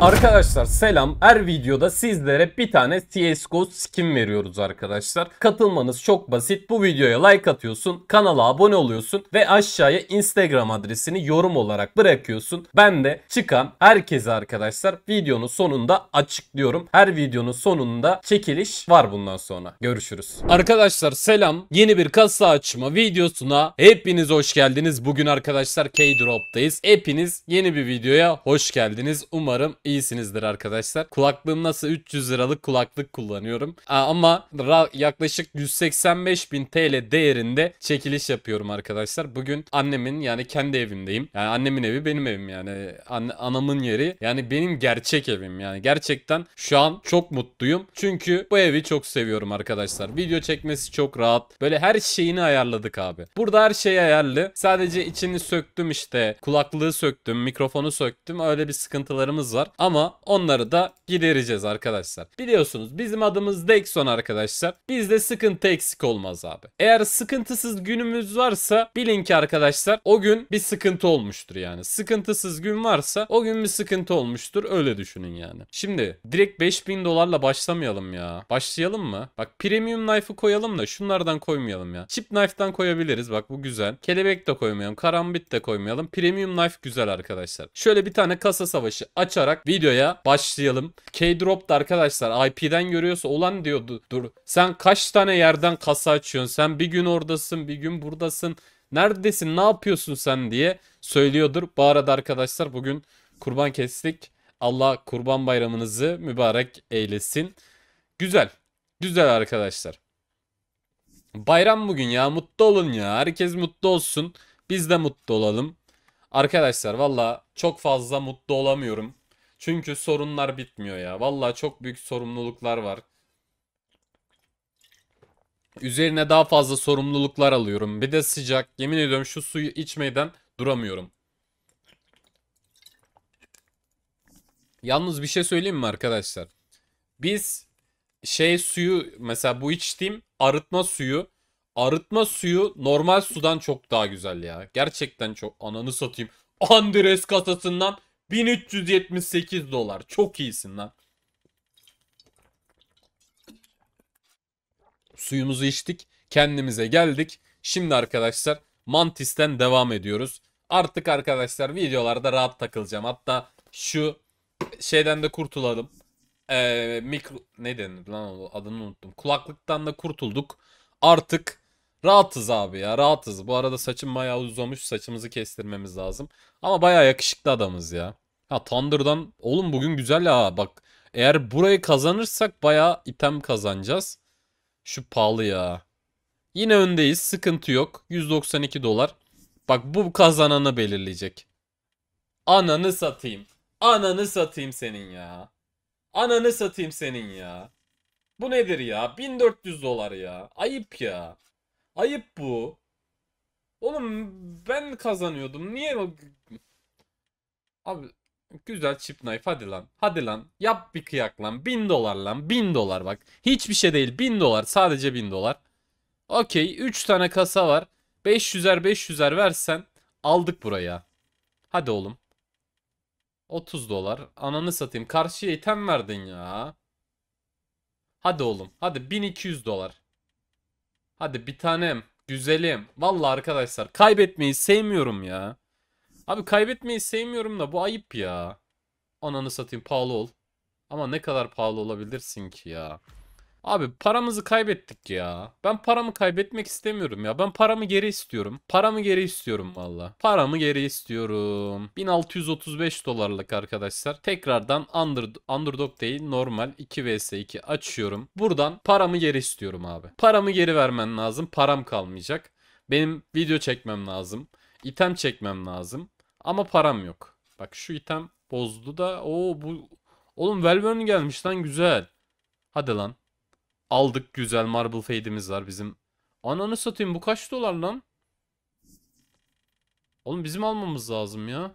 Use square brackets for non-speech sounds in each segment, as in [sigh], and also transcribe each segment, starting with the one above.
Arkadaşlar selam. Her videoda sizlere bir tane CSGO skin veriyoruz arkadaşlar. Katılmanız çok basit. Bu videoya like atıyorsun, kanala abone oluyorsun ve aşağıya Instagram adresini yorum olarak bırakıyorsun. Ben de çıkan herkese arkadaşlar videonun sonunda açıklıyorum. Her videonun sonunda çekiliş var bundan sonra. Görüşürüz. Arkadaşlar selam. Yeni bir kasa açma videosuna hepiniz hoş geldiniz. Bugün arkadaşlar K-Drop'tayız. Hepiniz yeni bir videoya hoş geldiniz. Umarım iyisinizdir arkadaşlar. Kulaklığım nasıl 300 liralık kulaklık kullanıyorum. Ama yaklaşık 185 bin TL değerinde çekiliş yapıyorum arkadaşlar. Bugün annemin yani kendi evimdeyim. Yani annemin evi benim evim yani. An anamın yeri yani benim gerçek evim yani. Gerçekten şu an çok mutluyum. Çünkü bu evi çok seviyorum arkadaşlar. Video çekmesi çok rahat. Böyle her şeyini ayarladık abi. Burada her şey ayarlı. Sadece içini söktüm işte. Kulaklığı söktüm. Mikrofonu söktüm. Öyle bir sıkıntılarımız var. Ama onları da gidereceğiz arkadaşlar. Biliyorsunuz bizim adımız Dexon arkadaşlar. Bizde sıkıntı eksik olmaz abi. Eğer sıkıntısız günümüz varsa bilin ki arkadaşlar o gün bir sıkıntı olmuştur yani. Sıkıntısız gün varsa o gün bir sıkıntı olmuştur. Öyle düşünün yani. Şimdi direkt 5000 dolarla başlamayalım ya. Başlayalım mı? Bak premium knife'ı koyalım da şunlardan koymayalım ya. Chip knife'dan koyabiliriz. Bak bu güzel. Kelebek de koymayalım. Karambit de koymayalım. Premium knife güzel arkadaşlar. Şöyle bir tane kasa savaşı açarak videoya başlayalım. K-Drop'ta arkadaşlar IP'den görüyorsa olan diyordu dur. Sen kaç tane yerden kasa açıyorsun? Sen bir gün oradasın bir gün buradasın. Neredesin ne yapıyorsun sen diye söylüyordur. Bu arada arkadaşlar bugün kurban kestik. Allah kurban bayramınızı mübarek eylesin. Güzel. Güzel arkadaşlar. Bayram bugün ya mutlu olun ya. Herkes mutlu olsun. Biz de mutlu olalım. Arkadaşlar valla çok fazla mutlu olamıyorum. Çünkü sorunlar bitmiyor ya. Valla çok büyük sorumluluklar var. Üzerine daha fazla sorumluluklar alıyorum. Bir de sıcak. Yemin ediyorum şu suyu içmeden duramıyorum. Yalnız bir şey söyleyeyim mi arkadaşlar? Biz şey suyu mesela bu içtiğim arıtma suyu arıtma suyu normal sudan çok daha güzel ya. Gerçekten çok ananı satayım. Andres kasasından 1378 dolar. Çok iyisin lan. Suyumuzu içtik. Kendimize geldik. Şimdi arkadaşlar Mantis'ten devam ediyoruz. Artık arkadaşlar videolarda rahat takılacağım. Hatta şu şeyden de kurtulalım. Ee, mikro ne denir lan adını unuttum. Kulaklıktan da kurtulduk. Artık rahatız abi ya rahatız. Bu arada saçım bayağı uzamış. Saçımızı kestirmemiz lazım. Ama bayağı yakışıklı adamız ya. Ha Thunder'dan oğlum bugün güzel ha bak. Eğer burayı kazanırsak bayağı item kazanacağız. Şu pahalı ya. Yine öndeyiz sıkıntı yok. 192 dolar. Bak bu kazananı belirleyecek. Ananı satayım. Ananı satayım senin ya. Ananı satayım senin ya. Bu nedir ya? 1400 dolar ya. Ayıp ya. Ayıp bu. Oğlum ben kazanıyordum. Niye? Abi Güzel chip knife hadi lan. Hadi lan. Yap bir kıyak lan. Bin dolar lan. Bin dolar bak. Hiçbir şey değil. Bin dolar. Sadece bin dolar. Okey. Üç tane kasa var. 500'er 500'er versen aldık buraya. Hadi oğlum. 30 dolar. Ananı satayım. Karşıya item verdin ya. Hadi oğlum. Hadi 1200 dolar. Hadi bir tanem. Güzelim. Vallahi arkadaşlar kaybetmeyi sevmiyorum ya. Abi kaybetmeyi sevmiyorum da bu ayıp ya. Ananı satayım pahalı ol. Ama ne kadar pahalı olabilirsin ki ya. Abi paramızı kaybettik ya. Ben paramı kaybetmek istemiyorum ya. Ben paramı geri istiyorum. Paramı geri istiyorum valla. Paramı geri istiyorum. 1635 dolarlık arkadaşlar. Tekrardan under, underdog değil normal 2 vs 2 açıyorum. Buradan paramı geri istiyorum abi. Paramı geri vermen lazım. Param kalmayacak. Benim video çekmem lazım. İtem çekmem lazım. Ama param yok. Bak şu item bozdu da. o bu. Oğlum Velvern gelmiş lan güzel. Hadi lan. Aldık güzel Marble Fade'imiz var bizim. Ananı satayım bu kaç dolar lan? Oğlum bizim almamız lazım ya.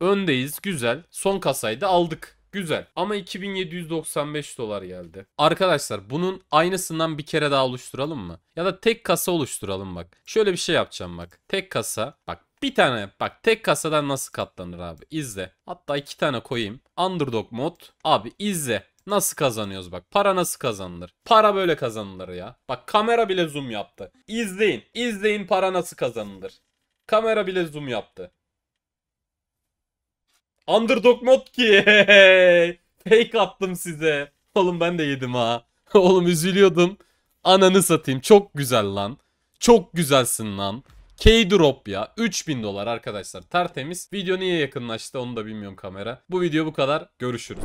Öndeyiz güzel. Son kasaydı aldık. Güzel ama 2795 dolar geldi. Arkadaşlar bunun aynısından bir kere daha oluşturalım mı? Ya da tek kasa oluşturalım bak. Şöyle bir şey yapacağım bak. Tek kasa bak bir tane bak tek kasadan nasıl katlanır abi izle. Hatta iki tane koyayım. Underdog mod abi izle. Nasıl kazanıyoruz bak. Para nasıl kazanılır? Para böyle kazanılır ya. Bak kamera bile zoom yaptı. İzleyin. İzleyin para nasıl kazanılır. Kamera bile zoom yaptı. Underdog mod ki. [laughs] Fake attım size. Oğlum ben de yedim ha. [laughs] Oğlum üzülüyordum. Ananı satayım. Çok güzel lan. Çok güzelsin lan. K-Drop ya. 3000 dolar arkadaşlar. Tertemiz. Video niye yakınlaştı onu da bilmiyorum kamera. Bu video bu kadar. Görüşürüz.